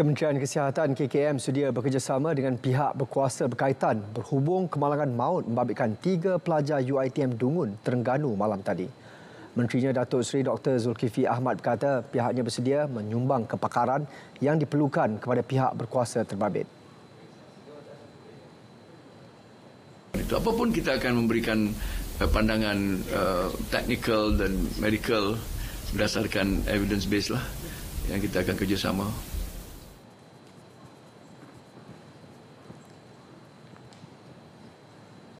Kementerian Kesihatan KKM sedia bekerjasama dengan pihak berkuasa berkaitan berhubung kemalangan maut membabitkan tiga pelajar UITM Dungun, Terengganu malam tadi. Menterinya Datuk Seri Dr. Zulkifli Ahmad berkata pihaknya bersedia menyumbang kepakaran yang diperlukan kepada pihak berkuasa terbabit. Itu apapun kita akan memberikan eh, pandangan uh, technical dan medical berdasarkan evidence base lah yang kita akan kerjasama.